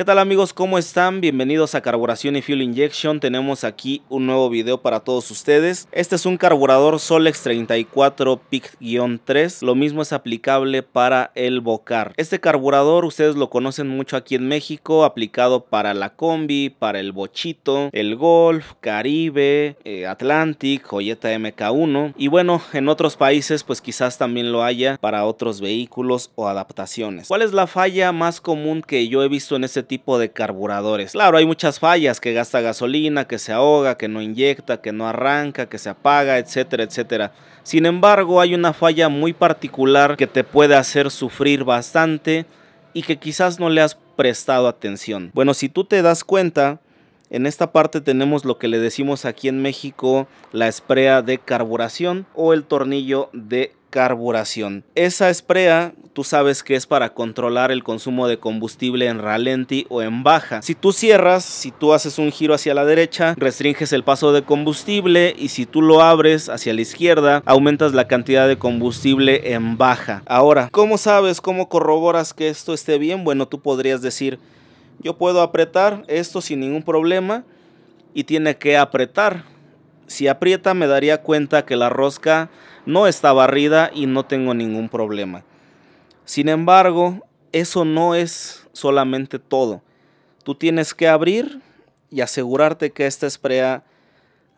¿Qué tal amigos? ¿Cómo están? Bienvenidos a Carburación y Fuel Injection. Tenemos aquí un nuevo video para todos ustedes. Este es un carburador Solex 34 PIC-3. Lo mismo es aplicable para el Bocar. Este carburador ustedes lo conocen mucho aquí en México, aplicado para la combi, para el bochito, el Golf, Caribe, eh, Atlantic, Joyeta MK1. Y bueno, en otros países pues quizás también lo haya para otros vehículos o adaptaciones. ¿Cuál es la falla más común que yo he visto en este tipo de carburadores. Claro, hay muchas fallas, que gasta gasolina, que se ahoga, que no inyecta, que no arranca, que se apaga, etcétera, etcétera. Sin embargo, hay una falla muy particular que te puede hacer sufrir bastante y que quizás no le has prestado atención. Bueno, si tú te das cuenta, en esta parte tenemos lo que le decimos aquí en México la esprea de carburación o el tornillo de carburación. Esa esprea, tú sabes que es para controlar el consumo de combustible en ralenti o en baja. Si tú cierras, si tú haces un giro hacia la derecha, restringes el paso de combustible y si tú lo abres hacia la izquierda, aumentas la cantidad de combustible en baja. Ahora, ¿cómo sabes, cómo corroboras que esto esté bien? Bueno, tú podrías decir, yo puedo apretar esto sin ningún problema y tiene que apretar. Si aprieta me daría cuenta que la rosca no está barrida y no tengo ningún problema. Sin embargo, eso no es solamente todo. Tú tienes que abrir y asegurarte que esta esprea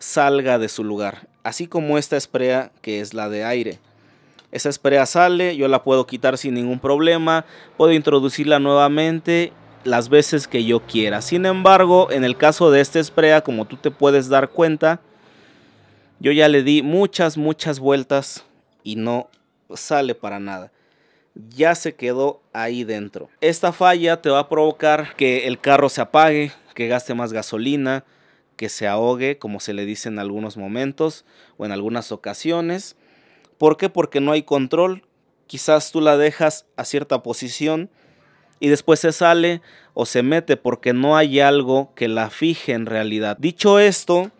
salga de su lugar, así como esta esprea que es la de aire. Esa esprea sale, yo la puedo quitar sin ningún problema, puedo introducirla nuevamente las veces que yo quiera. Sin embargo, en el caso de este Sprea, como tú te puedes dar cuenta, yo ya le di muchas, muchas vueltas y no sale para nada. Ya se quedó ahí dentro. Esta falla te va a provocar que el carro se apague, que gaste más gasolina, que se ahogue, como se le dice en algunos momentos o en algunas ocasiones. ¿Por qué? Porque no hay control. Quizás tú la dejas a cierta posición y después se sale o se mete porque no hay algo que la fije en realidad. Dicho esto,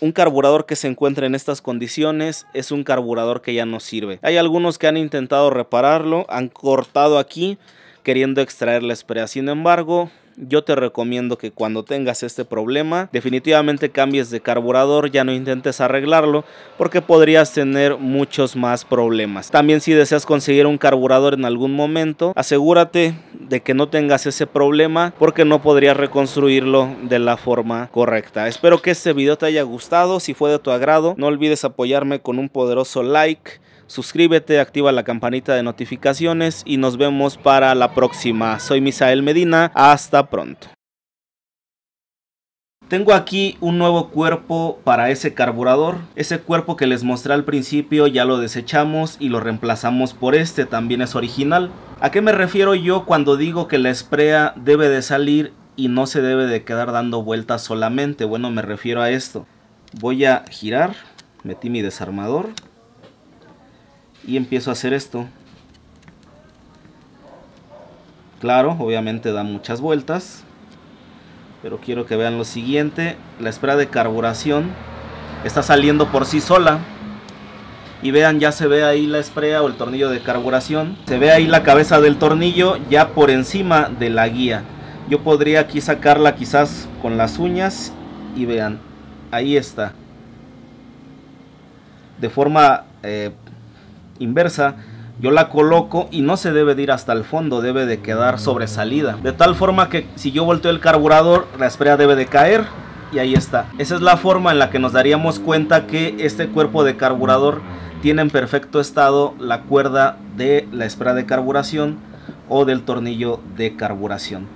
un carburador que se encuentra en estas condiciones es un carburador que ya no sirve. Hay algunos que han intentado repararlo, han cortado aquí queriendo extraer la esprea. Sin embargo, yo te recomiendo que cuando tengas este problema definitivamente cambies de carburador, ya no intentes arreglarlo porque podrías tener muchos más problemas. También si deseas conseguir un carburador en algún momento, asegúrate de que no tengas ese problema porque no podrías reconstruirlo de la forma correcta. Espero que este video te haya gustado, si fue de tu agrado no olvides apoyarme con un poderoso like Suscríbete, activa la campanita de notificaciones y nos vemos para la próxima. Soy Misael Medina, hasta pronto. Tengo aquí un nuevo cuerpo para ese carburador. Ese cuerpo que les mostré al principio ya lo desechamos y lo reemplazamos por este, también es original. ¿A qué me refiero yo cuando digo que la esprea debe de salir y no se debe de quedar dando vueltas solamente? Bueno, me refiero a esto. Voy a girar, metí mi desarmador y empiezo a hacer esto. Claro, obviamente da muchas vueltas. Pero quiero que vean lo siguiente. La espera de carburación está saliendo por sí sola. Y vean, ya se ve ahí la esprea o el tornillo de carburación. Se ve ahí la cabeza del tornillo ya por encima de la guía. Yo podría aquí sacarla quizás con las uñas. Y vean, ahí está. De forma eh, inversa, yo la coloco y no se debe de ir hasta el fondo, debe de quedar sobresalida. De tal forma que si yo volteo el carburador, la esprea debe de caer y ahí está. Esa es la forma en la que nos daríamos cuenta que este cuerpo de carburador tiene en perfecto estado la cuerda de la espera de carburación o del tornillo de carburación.